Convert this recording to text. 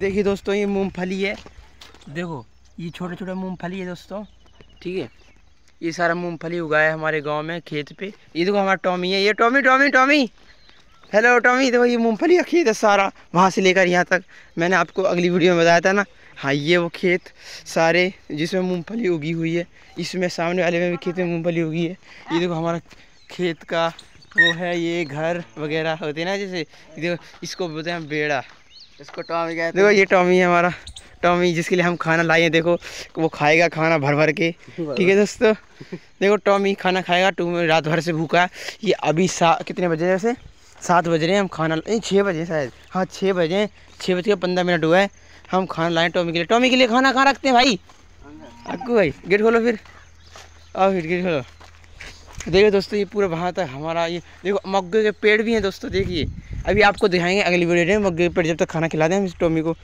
देखिए दोस्तों ये मूंगफली है देखो ये छोटे छोटे मूंगफली है दोस्तों ठीक है ये सारा मूंगफली उगाया है हमारे गांव में खेत पे ये देखो हमारा टॉमी है ये Tommy Tommy Tommy hello Tommy देखो ये मूंगफली का खेत है सारा वहाँ से लेकर यहाँ तक मैंने आपको अगली वीडियो में बताया था ना हाँ ये वो खेत सारे जिसमें मूँगफली उगी हुई है इसमें सामने वाले में भी खेत में मूँगफली उगी है ये देखो हमारा खेत का वो है ये घर वगैरह होते हैं ना जैसे देखो इसको बोलते हैं बेड़ा इसको टॉमी कहते देखो ये टॉमी है हमारा टॉमी जिसके लिए हम खाना लाए हैं देखो वो खाएगा खाना भर भर के ठीक है दोस्तों देखो टॉमी खाना खाएगा टू रात भर से भूखा है ये अभी सा कितने बजे वैसे सात बज रहे हैं हम खाना नहीं छः बजे शायद हाँ छः बजे हैं छः बज के पंद्रह मिनट हुआ है हम खाना लाएँ टॉमी के लिए टॉमी के लिए खाना कहाँ रखते हैं भाई अक्कू भाई गेट खोलो फिर आओ फिर गेट खोलो देखो दोस्तों ये पूरा वहाँ तक हमारा ये देखो मक्के के पेड़ भी हैं दोस्तों देखिए अभी आपको दिखाएंगे अगली वीडियो में मग्गे पर जब तक खाना खिला दें हम इस टोमी को